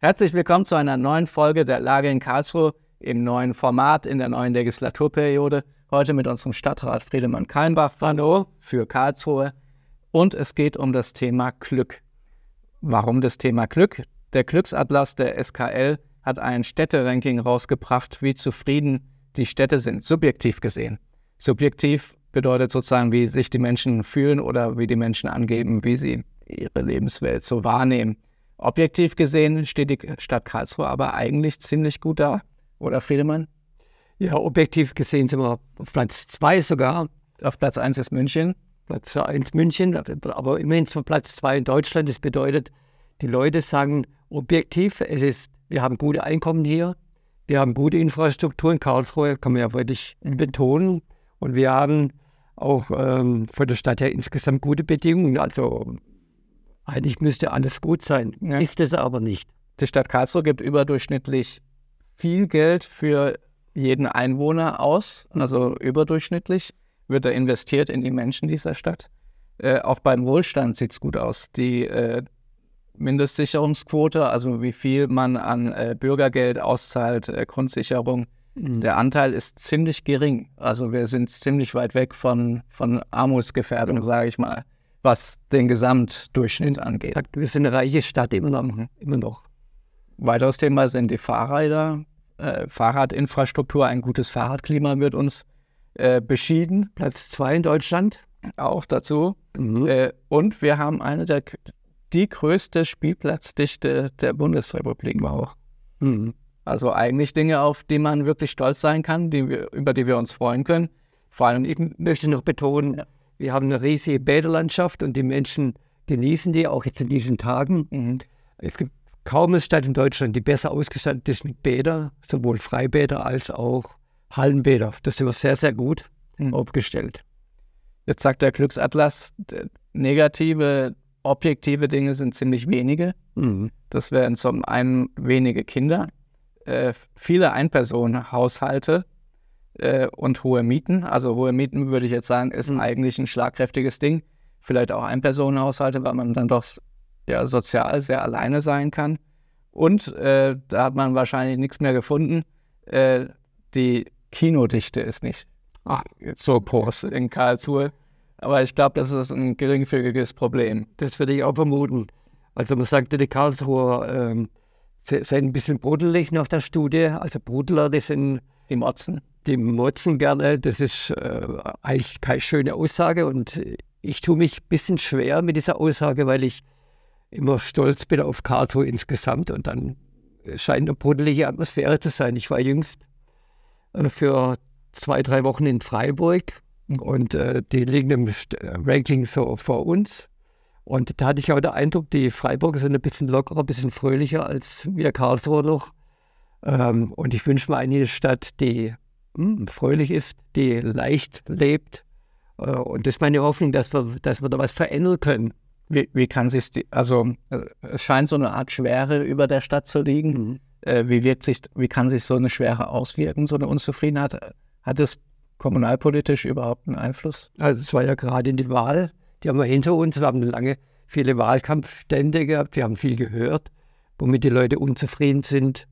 Herzlich willkommen zu einer neuen Folge der Lage in Karlsruhe im neuen Format in der neuen Legislaturperiode. Heute mit unserem Stadtrat Friedemann Kallenbach. Hallo. Für Karlsruhe. Und es geht um das Thema Glück. Warum das Thema Glück? Der Glücksatlas der SKL hat ein Städteranking rausgebracht, wie zufrieden die Städte sind, subjektiv gesehen. Subjektiv bedeutet sozusagen, wie sich die Menschen fühlen oder wie die Menschen angeben, wie sie ihre Lebenswelt so wahrnehmen. Objektiv gesehen steht die Stadt Karlsruhe aber eigentlich ziemlich gut da, oder Friedemann? Ja, objektiv gesehen sind wir auf Platz 2 sogar. Auf Platz 1 ist München. Platz 1 München, aber immerhin zum Platz 2 in Deutschland. Das bedeutet, die Leute sagen objektiv, es ist, wir haben gute Einkommen hier, wir haben gute Infrastruktur in Karlsruhe, kann man ja wirklich betonen. Und wir haben auch ähm, von der Stadt her insgesamt gute Bedingungen. Also eigentlich müsste alles gut sein, ja. ist es aber nicht. Die Stadt Karlsruhe gibt überdurchschnittlich viel Geld für jeden Einwohner aus, also überdurchschnittlich wird da investiert in die Menschen dieser Stadt. Äh, auch beim Wohlstand sieht es gut aus. Die äh, Mindestsicherungsquote, also wie viel man an äh, Bürgergeld auszahlt, äh, Grundsicherung, mhm. der Anteil ist ziemlich gering. Also wir sind ziemlich weit weg von, von Armutsgefährdung, sage ich mal was den Gesamtdurchschnitt angeht. Wir sind eine reiche Stadt immer noch. Mhm. Immer noch. Weiteres Thema sind die Fahrräder. Äh, Fahrradinfrastruktur, ein gutes Fahrradklima wird uns äh, beschieden. Platz zwei in Deutschland. Auch dazu. Mhm. Äh, und wir haben eine der die größte Spielplatzdichte der Bundesrepublik. Wow. Mhm. Also eigentlich Dinge, auf die man wirklich stolz sein kann, die wir, über die wir uns freuen können. Vor allem, ich möchte noch betonen, ja wir haben eine riesige Bäderlandschaft und die Menschen genießen die, auch jetzt in diesen Tagen. Mhm. Es gibt kaum eine Stadt in Deutschland, die besser ausgestattet ist mit Bädern, sowohl Freibäder als auch Hallenbäder. Das sind wir sehr, sehr gut mhm. aufgestellt. Jetzt sagt der Glücksatlas, negative, objektive Dinge sind ziemlich wenige. Mhm. Das wären zum einen wenige Kinder, äh, viele Einpersonenhaushalte, äh, und hohe Mieten. Also hohe Mieten würde ich jetzt sagen, ist mhm. eigentlich ein schlagkräftiges Ding. Vielleicht auch ein Einpersonenhaushalte, weil man dann doch ja, sozial sehr alleine sein kann. Und äh, da hat man wahrscheinlich nichts mehr gefunden. Äh, die Kinodichte ist nicht Ach, so groß in Karlsruhe. Aber ich glaube, das ist ein geringfügiges Problem. Das würde ich auch vermuten. Also man sagte, die Karlsruher ähm, sind ein bisschen brudelig nach der Studie. Also Brudler, die sind... Die Motzen die motzen gerne, das ist äh, eigentlich keine schöne Aussage und ich tue mich ein bisschen schwer mit dieser Aussage, weil ich immer stolz bin auf Kato insgesamt und dann scheint eine brudelige Atmosphäre zu sein. Ich war jüngst äh, für zwei, drei Wochen in Freiburg und äh, die liegen im äh, Ranking so vor uns. Und da hatte ich auch den Eindruck, die Freiburger sind ein bisschen lockerer, ein bisschen fröhlicher als wir Karlsruhe noch. Ähm, und ich wünsche mir eine Stadt, die hm, fröhlich ist, die leicht lebt. Äh, und das ist meine Hoffnung, dass wir, dass wir da was verändern können. Wie, wie kann sich, also äh, es scheint so eine Art Schwere über der Stadt zu liegen. Mhm. Äh, wie, wirkt sich, wie kann sich so eine Schwere auswirken, so eine Unzufriedenheit? Hat es kommunalpolitisch überhaupt einen Einfluss? Also es war ja gerade in die Wahl, die haben wir hinter uns, wir haben lange viele Wahlkampfstände gehabt, wir haben viel gehört, womit die Leute unzufrieden sind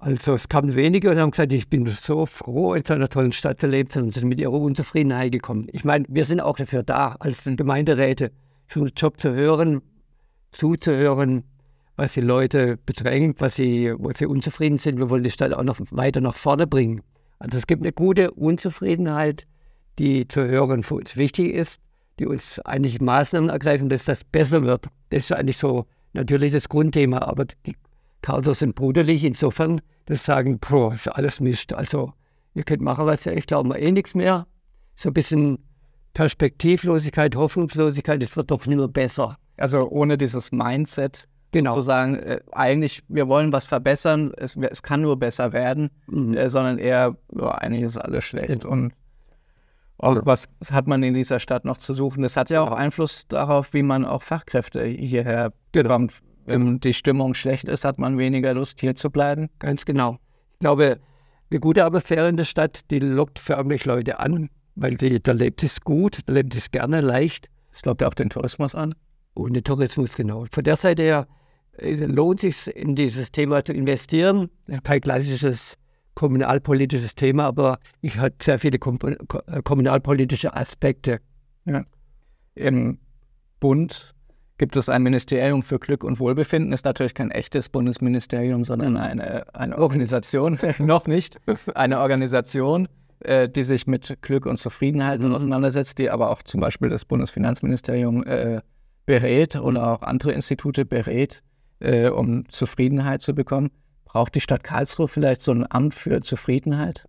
also es kamen wenige und haben gesagt, ich bin so froh, in so einer tollen Stadt zu leben und sind mit ihrer Unzufriedenheit gekommen. Ich meine, wir sind auch dafür da, als mhm. Gemeinderäte, für zum Job zu hören, zuzuhören, was die Leute bedrängt, was sie, wo sie unzufrieden sind. Wir wollen die Stadt auch noch weiter nach vorne bringen. Also es gibt eine gute Unzufriedenheit, die zu hören für uns wichtig ist, die uns eigentlich Maßnahmen ergreifen, dass das besser wird. Das ist eigentlich so natürlich das Grundthema, aber die Tauter sind bruderlich, insofern, das sagen, pro, ist alles Mist. Also, ihr könnt machen, was ihr, ich glaube mal eh nichts mehr. So ein bisschen Perspektivlosigkeit, Hoffnungslosigkeit, es wird doch nicht mehr besser. Also ohne dieses Mindset, genau. sagen, äh, eigentlich, wir wollen was verbessern, es, es kann nur besser werden, mhm. äh, sondern eher, oh, eigentlich ist alles schlecht. Und auch, was hat man in dieser Stadt noch zu suchen? Das hat ja auch Einfluss darauf, wie man auch Fachkräfte hierher genau. bekommt. Wenn die Stimmung schlecht ist, hat man weniger Lust, hier zu bleiben. Ganz genau. Ich glaube, eine gute, aber fairende Stadt, die lockt förmlich Leute an, weil die, da lebt es gut, da lebt es gerne leicht. Es lockt auch den Tourismus an. Und den Tourismus, genau. Von der Seite her äh, lohnt es sich, in dieses Thema zu investieren. Kein klassisches kommunalpolitisches Thema, aber ich hat sehr viele kom äh, kommunalpolitische Aspekte. Ja. Im Bund gibt es ein Ministerium für Glück und Wohlbefinden. Ist natürlich kein echtes Bundesministerium, sondern mhm. eine, eine Organisation, noch nicht, eine Organisation, äh, die sich mit Glück und Zufriedenheit mhm. auseinandersetzt, die aber auch zum Beispiel das Bundesfinanzministerium äh, berät oder auch andere Institute berät, äh, um Zufriedenheit zu bekommen. Braucht die Stadt Karlsruhe vielleicht so ein Amt für Zufriedenheit?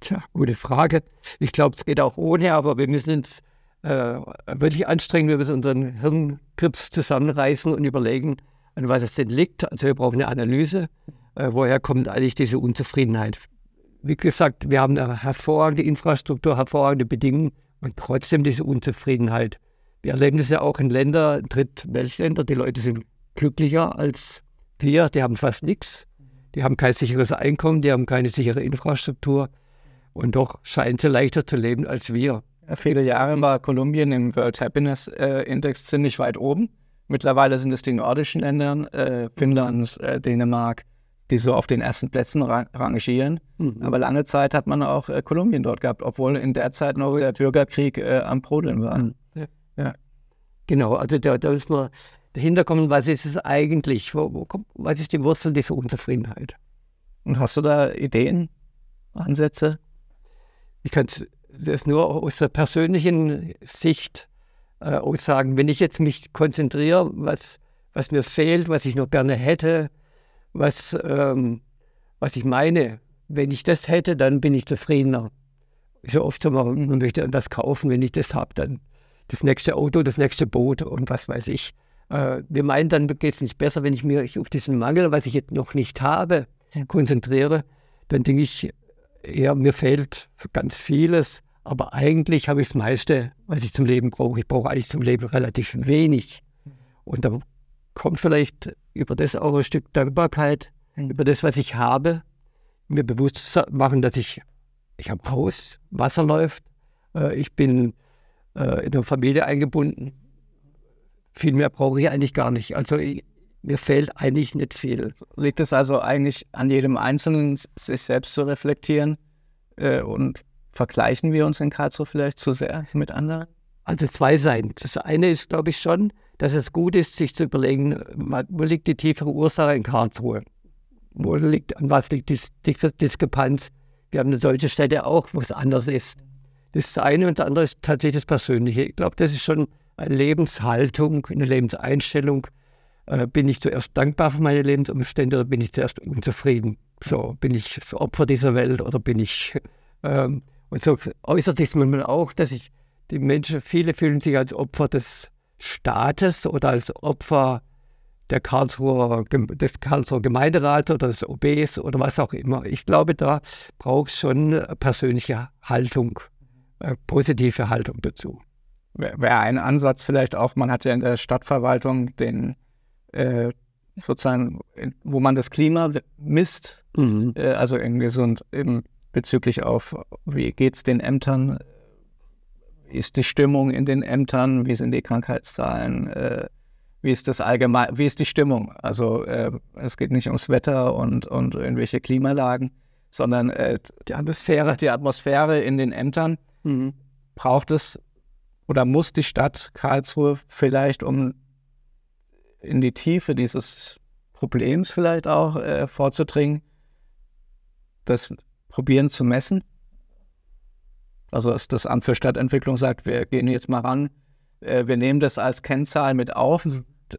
Tja, gute Frage. Ich glaube, es geht auch ohne, aber wir müssen uns äh, wirklich anstrengend, wir müssen unseren Hirnkrips zusammenreißen und überlegen, an was es denn liegt. Also wir brauchen eine Analyse, äh, woher kommt eigentlich diese Unzufriedenheit. Wie gesagt, wir haben eine hervorragende Infrastruktur, hervorragende Bedingungen und trotzdem diese Unzufriedenheit. Wir erleben das ja auch in Ländern, Drittweltländer, die Leute sind glücklicher als wir, die haben fast nichts, die haben kein sicheres Einkommen, die haben keine sichere Infrastruktur und doch scheinen sie leichter zu leben als wir. Viele Jahre mhm. war Kolumbien im World Happiness äh, Index ziemlich weit oben. Mittlerweile sind es die nordischen Länder, äh, Finnland, mhm. äh, Dänemark, die so auf den ersten Plätzen ra rangieren. Mhm. Aber lange Zeit hat man auch äh, Kolumbien dort gehabt, obwohl in der Zeit noch der Bürgerkrieg äh, am Brodeln war. Mhm. Ja. Ja. Genau, also da, da muss man dahinter kommen, was ist es eigentlich? Wo, wo kommt, was ist die Wurzel dieser Unzufriedenheit? Und hast du da Ideen, Ansätze? Ich kann es das nur aus der persönlichen Sicht äh, aussagen. Wenn ich jetzt mich konzentriere, was, was mir fehlt, was ich noch gerne hätte, was, ähm, was ich meine, wenn ich das hätte, dann bin ich zufriedener. So oft so, man, man möchte das kaufen, wenn ich das habe, dann das nächste Auto, das nächste Boot und was weiß ich. Äh, wir meinen, dann geht es nicht besser, wenn ich mich auf diesen Mangel, was ich jetzt noch nicht habe, konzentriere. Dann denke ich, ja, mir fehlt ganz vieles. Aber eigentlich habe ich das meiste, was ich zum Leben brauche. Ich brauche eigentlich zum Leben relativ wenig. Und da kommt vielleicht über das auch ein Stück Dankbarkeit, mhm. über das, was ich habe, mir bewusst machen, dass ich, ich habe Haus, Wasser läuft, äh, ich bin äh, in eine Familie eingebunden. Viel mehr brauche ich eigentlich gar nicht. Also ich, mir fehlt eigentlich nicht viel. Liegt es also eigentlich an jedem Einzelnen, sich selbst zu reflektieren äh, und Vergleichen wir uns in Karlsruhe vielleicht zu sehr mit anderen? Also zwei Seiten. Das eine ist, glaube ich, schon, dass es gut ist, sich zu überlegen, wo liegt die tiefere Ursache in Karlsruhe? Wo liegt, an was liegt die, die Diskrepanz? Wir haben eine solche Städte auch, wo es anders ist. Das ist das eine und das andere ist tatsächlich das Persönliche. Ich glaube, das ist schon eine Lebenshaltung, eine Lebenseinstellung. Äh, bin ich zuerst dankbar für meine Lebensumstände oder bin ich zuerst unzufrieden? So, bin ich Opfer dieser Welt oder bin ich ähm, und so äußert sich manchmal auch, dass sich die Menschen, viele fühlen sich als Opfer des Staates oder als Opfer der Karlsruher, des Karlsruher Gemeinderats oder des OBs oder was auch immer. Ich glaube, da braucht es schon persönliche Haltung, äh, positive Haltung dazu. Wäre ein Ansatz vielleicht auch, man hat ja in der Stadtverwaltung den äh, sozusagen, wo man das Klima misst, mhm. äh, also irgendwie so ein, im bezüglich auf, wie geht es den Ämtern, wie ist die Stimmung in den Ämtern, wie sind die Krankheitszahlen, äh, wie ist das allgemein, wie ist die Stimmung? Also äh, es geht nicht ums Wetter und, und irgendwelche Klimalagen, sondern äh, die Atmosphäre, die Atmosphäre in den Ämtern mhm. braucht es oder muss die Stadt Karlsruhe vielleicht, um in die Tiefe dieses Problems vielleicht auch äh, vorzudringen, das probieren zu messen. Also dass das Amt für Stadtentwicklung sagt, wir gehen jetzt mal ran, äh, wir nehmen das als Kennzahl mit auf,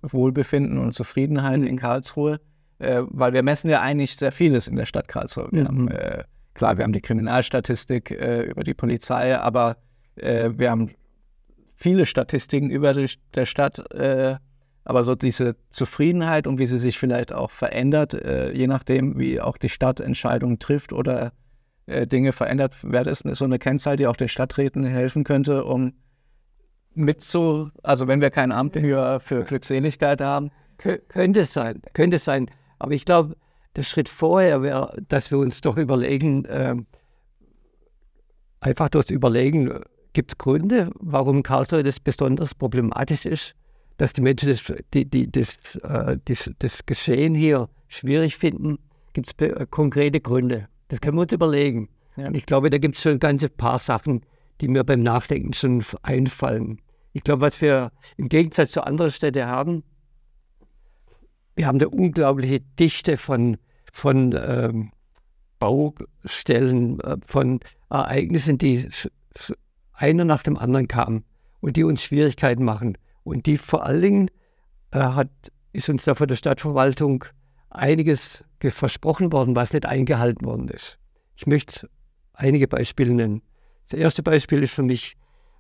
Wohlbefinden und Zufriedenheit in mhm. Karlsruhe, äh, weil wir messen ja eigentlich sehr vieles in der Stadt Karlsruhe. Wir mhm. haben, äh, klar, wir haben die Kriminalstatistik äh, über die Polizei, aber äh, wir haben viele Statistiken über die, der Stadt, äh, aber so diese Zufriedenheit und wie sie sich vielleicht auch verändert, je nachdem, wie auch die Stadt Entscheidungen trifft oder äh, Dinge verändert werden. Das ist so eine Kennzahl, die auch den Stadträten helfen könnte, um mitzu, also wenn wir kein Amt für, für Glückseligkeit haben. könnte es sein, könnte es sein. Aber ich glaube, der Schritt vorher wäre, dass wir uns doch überlegen, äh, einfach das Überlegen, gibt es Gründe, warum Karlsruhe das besonders problematisch ist, dass die Menschen das, die, die, das, äh, das, das Geschehen hier schwierig finden? Gibt es äh, konkrete Gründe? Das können wir uns überlegen. Ja. Ich glaube, da gibt es schon ganze paar Sachen, die mir beim Nachdenken schon einfallen. Ich glaube, was wir im Gegensatz zu anderen Städten haben, wir haben eine unglaubliche Dichte von, von ähm, Baustellen, äh, von Ereignissen, die einer nach dem anderen kamen und die uns Schwierigkeiten machen. Und die vor allen Dingen äh, hat, ist uns da von der Stadtverwaltung einiges versprochen worden, was nicht eingehalten worden ist. Ich möchte einige Beispiele nennen. Das erste Beispiel ist für mich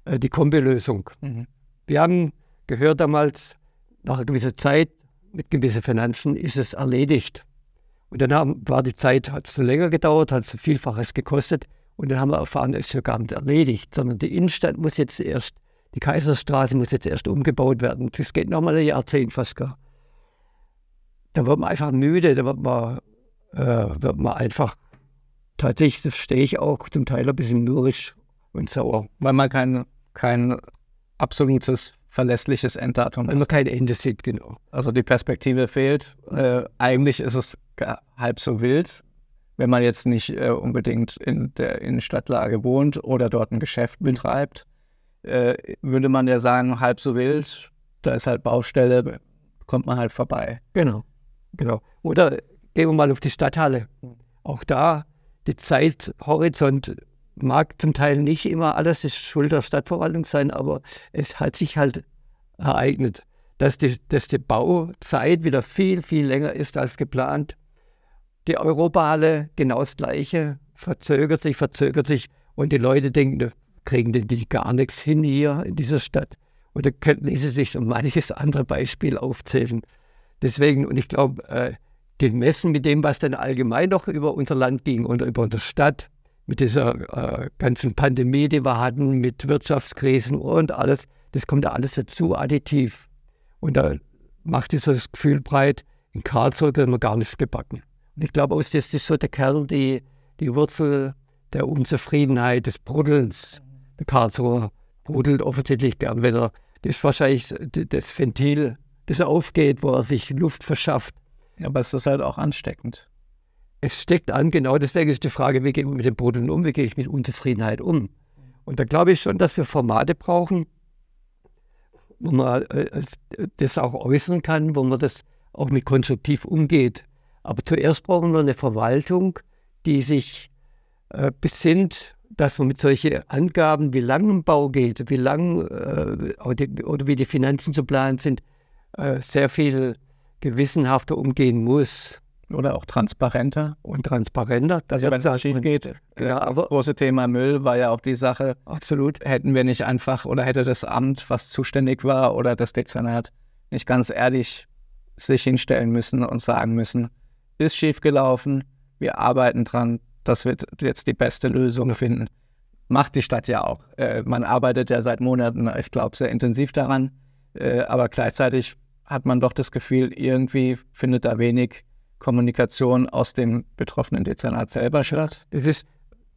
äh, die Kombilösung. Mhm. Wir haben gehört damals, nach einer gewissen Zeit, mit gewissen Finanzen ist es erledigt. Und dann haben, war die Zeit, hat es länger gedauert, hat es so Vielfaches gekostet. Und dann haben wir erfahren, es ist ja gar nicht erledigt, sondern die Innenstadt muss jetzt erst, die Kaiserstraße muss jetzt erst umgebaut werden. Das geht nochmal ein Jahrzehnt fast gar da wird man einfach müde, da wird man, äh, wird man einfach, tatsächlich das stehe ich auch zum Teil ein bisschen mürrisch und sauer, weil man kein, kein absolutes verlässliches Enddatum. hat. Wenn man kein Ende sieht, genau. Also die Perspektive fehlt. Äh, eigentlich ist es halb so wild, wenn man jetzt nicht äh, unbedingt in der Innenstadtlage wohnt oder dort ein Geschäft betreibt. Äh, würde man ja sagen, halb so wild, da ist halt Baustelle, kommt man halt vorbei. Genau. Genau. Oder gehen wir mal auf die Stadthalle. Auch da, die Zeithorizont mag zum Teil nicht immer alles die Schuld der Stadtverwaltung sein, aber es hat sich halt ereignet, dass die, dass die Bauzeit wieder viel, viel länger ist als geplant. Die Europahalle genau das Gleiche, verzögert sich, verzögert sich und die Leute denken, kriegen die gar nichts hin hier in dieser Stadt. Oder könnten Sie sich um manches andere Beispiel aufzählen. Deswegen, und ich glaube, äh, Messen mit dem, was dann allgemein noch über unser Land ging und über unsere Stadt, mit dieser äh, ganzen Pandemie, die wir hatten, mit Wirtschaftskrisen und alles, das kommt ja alles dazu, additiv. Und da macht das Gefühl breit, in Karlsruhe können wir gar nichts gebacken. Und ich glaube, das ist so der Kerl, die, die Wurzel der Unzufriedenheit, des Brudelns. Der Karlsruher brudelt offensichtlich gern, wenn er, das ist wahrscheinlich das Ventil, bis er aufgeht, wo er sich Luft verschafft. Aber es ist halt auch ansteckend. Es steckt an, genau deswegen ist die Frage, wie gehe ich mit dem Boden um, wie gehe ich mit Unzufriedenheit um. Und da glaube ich schon, dass wir Formate brauchen, wo man äh, äh, das auch äußern kann, wo man das auch mit konstruktiv umgeht. Aber zuerst brauchen wir eine Verwaltung, die sich äh, besinnt, dass man mit solchen Angaben, wie lang ein Bau geht, wie lang äh, oder wie die Finanzen zu planen sind, äh, sehr viel gewissenhafter umgehen muss. Oder auch transparenter. Und transparenter. Also wenn es schief geht. Ja, äh, aber das große Thema Müll war ja auch die Sache. Absolut. Hätten wir nicht einfach oder hätte das Amt, was zuständig war, oder das Dezernat nicht ganz ehrlich sich hinstellen müssen und sagen müssen, ist schief gelaufen, wir arbeiten dran, das wird jetzt die beste Lösung finden. Macht die Stadt ja auch. Äh, man arbeitet ja seit Monaten, ich glaube, sehr intensiv daran. Äh, aber gleichzeitig hat man doch das Gefühl, irgendwie findet da wenig Kommunikation aus dem betroffenen Dezernat selber statt. Es ist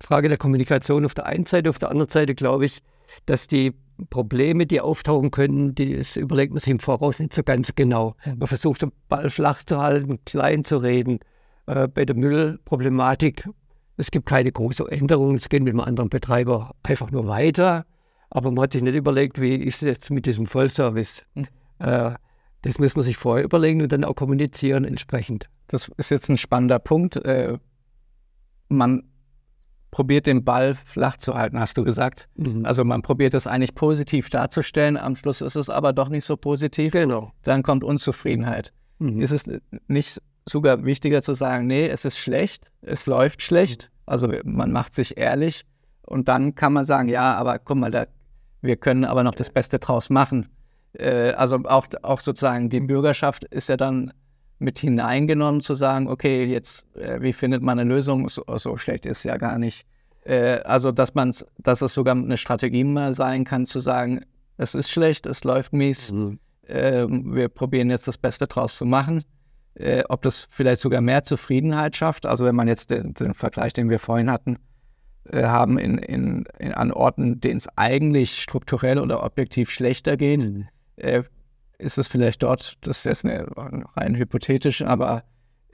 Frage der Kommunikation auf der einen Seite, auf der anderen Seite glaube ich, dass die Probleme, die auftauchen können, die, das überlegt man sich im Voraus nicht so ganz genau. Hm. Man versucht, den Ball flach zu halten, klein zu reden. Äh, bei der Müllproblematik, es gibt keine große Änderung, es geht mit einem anderen Betreiber einfach nur weiter. Aber man hat sich nicht überlegt, wie ist es jetzt mit diesem Vollservice? Hm. Äh, das muss man sich vorher überlegen und dann auch kommunizieren entsprechend. Das ist jetzt ein spannender Punkt. Äh, man probiert den Ball flach zu halten, hast du gesagt. Mhm. Also man probiert es eigentlich positiv darzustellen, am Schluss ist es aber doch nicht so positiv. Genau. Dann kommt Unzufriedenheit. Mhm. Ist es nicht sogar wichtiger zu sagen, nee, es ist schlecht, es läuft schlecht, also man macht sich ehrlich und dann kann man sagen, ja, aber guck mal, da, wir können aber noch das Beste draus machen äh, also auch, auch sozusagen die Bürgerschaft ist ja dann mit hineingenommen zu sagen, okay, jetzt, äh, wie findet man eine Lösung? So, so schlecht ist es ja gar nicht. Äh, also, dass man dass es sogar eine Strategie mal sein kann, zu sagen, es ist schlecht, es läuft mies, mhm. äh, wir probieren jetzt das Beste draus zu machen. Äh, ob das vielleicht sogar mehr Zufriedenheit schafft, also wenn man jetzt den, den Vergleich, den wir vorhin hatten, äh, haben in, in, in, an Orten, denen es eigentlich strukturell oder objektiv schlechter geht, mhm äh, ist es vielleicht dort, das ist jetzt rein hypothetisch, aber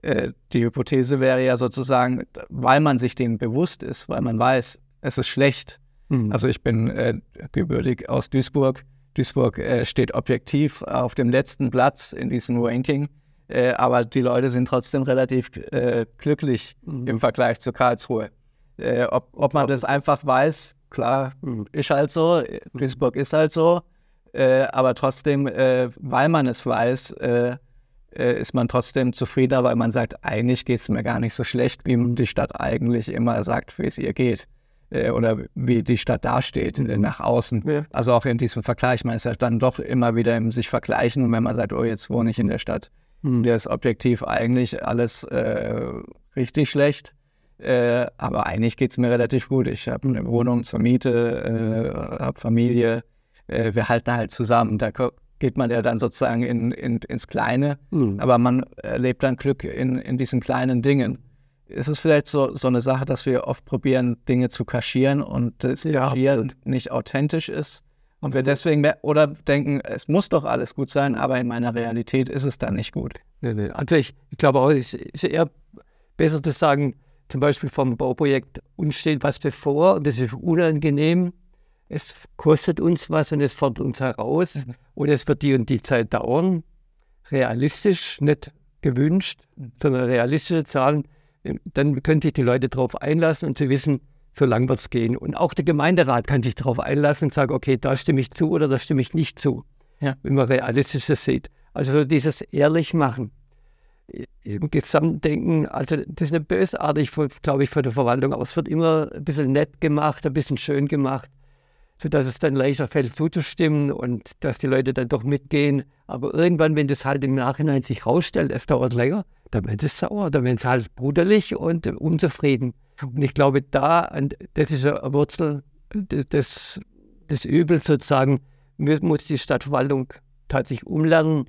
äh, die Hypothese wäre ja sozusagen, weil man sich dem bewusst ist, weil man weiß, es ist schlecht. Mhm. Also ich bin äh, gebürtig aus Duisburg. Duisburg äh, steht objektiv auf dem letzten Platz in diesem Ranking. Äh, aber die Leute sind trotzdem relativ äh, glücklich mhm. im Vergleich zu Karlsruhe. Äh, ob, ob man das einfach weiß, klar, mhm. ist halt so, mhm. Duisburg ist halt so, äh, aber trotzdem, äh, weil man es weiß, äh, äh ist man trotzdem zufriedener, weil man sagt, eigentlich geht es mir gar nicht so schlecht, wie die Stadt eigentlich immer sagt, wie es ihr geht äh, oder wie die Stadt dasteht mhm. nach außen. Ja. Also auch in diesem Vergleich, man ist ja dann doch immer wieder im sich vergleichen und wenn man sagt, oh, jetzt wohne ich in der Stadt, mhm. der ist objektiv eigentlich alles äh, richtig schlecht. Äh, aber eigentlich geht es mir relativ gut. Ich habe eine Wohnung zur Miete, äh, habe Familie, äh, wir halten halt zusammen. Da geht man ja dann sozusagen in, in, ins Kleine, mhm. aber man erlebt dann Glück in, in diesen kleinen Dingen. Es ist vielleicht so, so eine Sache, dass wir oft probieren, Dinge zu kaschieren und das ja, Kaschieren nicht authentisch ist. Und wir deswegen mehr, oder denken, es muss doch alles gut sein, aber in meiner Realität ist es dann nicht gut. Nee, nee. Also ich, glaube auch, es ist eher besser zu sagen, zum Beispiel vom Bauprojekt, uns steht was bevor und das ist unangenehm, es kostet uns was und es fordert uns heraus mhm. und es wird die und die Zeit dauern. Realistisch, nicht gewünscht, mhm. sondern realistische Zahlen, ähm, dann können sich die Leute darauf einlassen und sie wissen, so lang wird es gehen. Und auch der Gemeinderat kann sich darauf einlassen und sagen, okay, da stimme ich zu oder da stimme ich nicht zu, ja. wenn man realistisches sieht. Also dieses ehrlich machen äh, im Gesamtdenken, also das ist nicht bösartig, glaube ich, von der Verwaltung, aber es wird immer ein bisschen nett gemacht, ein bisschen schön gemacht sodass es dann leichter fällt zuzustimmen und dass die Leute dann doch mitgehen. Aber irgendwann, wenn das halt im Nachhinein sich rausstellt, es dauert länger, dann werden sie sauer, dann werden sie halt bruderlich und unzufrieden. Und ich glaube, da, das ist eine Wurzel des, des Übels sozusagen, muss die Stadtverwaltung tatsächlich umlernen.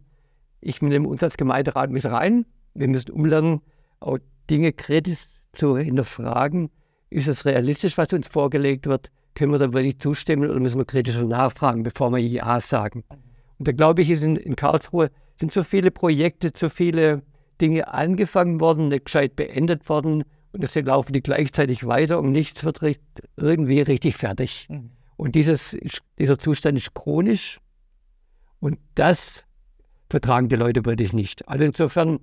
Ich nehme uns als Gemeinderat mit rein. Wir müssen umlernen, auch Dinge kritisch zu hinterfragen. Ist es realistisch, was uns vorgelegt wird? können wir da wirklich zustimmen oder müssen wir kritisch nachfragen, bevor wir Ja sagen? Und da glaube ich, ist in, in Karlsruhe sind so viele Projekte, so viele Dinge angefangen worden, nicht gescheit beendet worden und es laufen die gleichzeitig weiter und nichts wird recht, irgendwie richtig fertig. Mhm. Und dieses, dieser Zustand ist chronisch und das vertragen die Leute wirklich nicht. Also insofern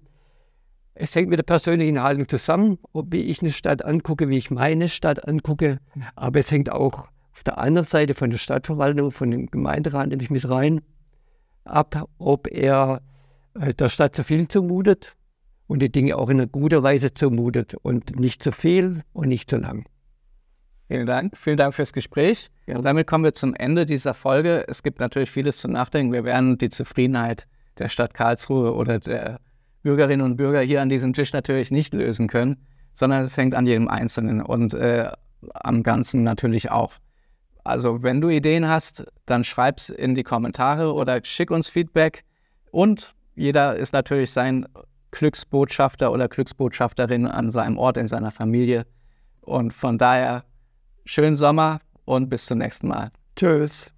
es hängt mit der persönlichen Haltung zusammen, ob wie ich eine Stadt angucke, wie ich meine Stadt angucke. Mhm. Aber es hängt auch auf der anderen Seite von der Stadtverwaltung, von dem Gemeinderat nämlich mit rein ab, ob er äh, der Stadt zu viel zumutet und die Dinge auch in einer guten Weise zumutet und nicht zu viel und nicht zu lang. Vielen Dank. Vielen Dank fürs Gespräch. Ja. Damit kommen wir zum Ende dieser Folge. Es gibt natürlich vieles zu Nachdenken. Wir werden die Zufriedenheit der Stadt Karlsruhe oder der Bürgerinnen und Bürger hier an diesem Tisch natürlich nicht lösen können, sondern es hängt an jedem Einzelnen und äh, am Ganzen natürlich auch. Also wenn du Ideen hast, dann schreib's in die Kommentare oder schick uns Feedback. Und jeder ist natürlich sein Glücksbotschafter oder Glücksbotschafterin an seinem Ort, in seiner Familie. Und von daher schönen Sommer und bis zum nächsten Mal. Tschüss.